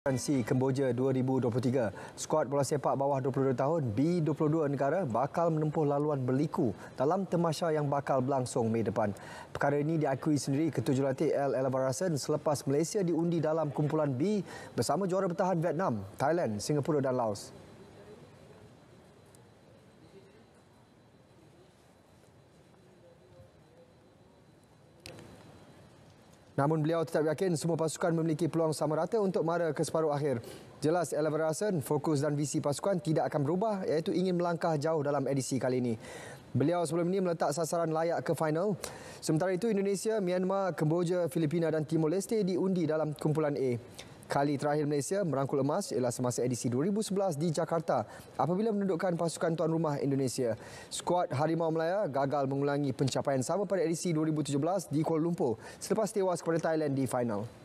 Transi Kemboja 2023, skuad bola sepak bawah 22 tahun B22 negara bakal menempuh laluan berliku dalam temasha yang bakal berlangsung Mei depan. Perkara ini diakui sendiri Ketua Jurulatih L. Elabarasan selepas Malaysia diundi dalam kumpulan B bersama juara bertahan Vietnam, Thailand, Singapura dan Laos. Namun beliau tetap yakin semua pasukan memiliki peluang sama rata untuk mara ke separuh akhir. Jelas Elver Rasen, fokus dan visi pasukan tidak akan berubah iaitu ingin melangkah jauh dalam edisi kali ini. Beliau sebelum ini meletak sasaran layak ke final. Sementara itu Indonesia, Myanmar, Kemboja, Filipina dan Timor Leste diundi dalam kumpulan A. Kali terakhir Malaysia merangkul emas ialah semasa edisi 2011 di Jakarta apabila menundukkan pasukan tuan rumah Indonesia. Skuad Harimau Melaya gagal mengulangi pencapaian sama pada edisi 2017 di Kuala Lumpur selepas tewas kepada Thailand di final.